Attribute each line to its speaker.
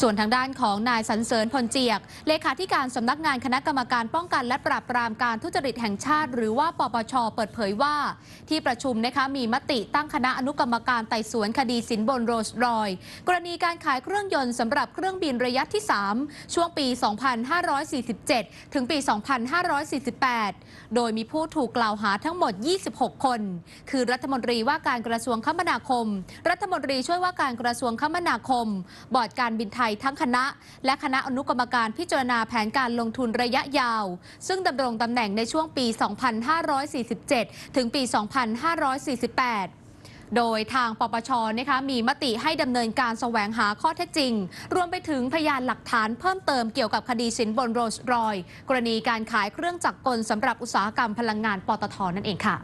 Speaker 1: ส่วนทางด้านของนายสันเสริญพลเจียก เลขาธิการสำนักงานคณะกรรมการป้องกัน และปราบปรามการทุจริตแห่งชาติ หรือว่าปปชเปิดเผยว่า ที่ประชุมนะคะมีมติตั้งคณะอนุกรรมการ ไต่สวนคดีสินบนโรสรอย กรณีการขายเครื่องยนต์สำหรับเครื่องบินระยะที่ 3 ช่วงปี 2547 ถึงปี 2548 โดยมีผู้ถูกกล่าวหาทั้งหมด 26 คน คือรัฐมนตรีว่าการกระทรวงคมนาคม รัฐมนตรีช่วยว่าการกระทรวงคมนาคม บอร์ดการบินไทยยทั้งคณะและคณะอนุกรรมการพิจารณาแผนการลงทุนระยะยาว ซึ่งดำรงตำแหน่งในช่วงปี 2547 ถึงปี 2548 โดยทางปปชนะคะมีมติให้ดำเนินการแสวงหาข้อเท็จจริง รวมไปถึงพยานหลักฐานเพิ่มเติมเกี่ยวกับคดีสินบนโรสรอย กรณีการขายเครื่องจักรกลสำหรับอุตสาหกรรมพลังงานปตทนั่นเองค่ะ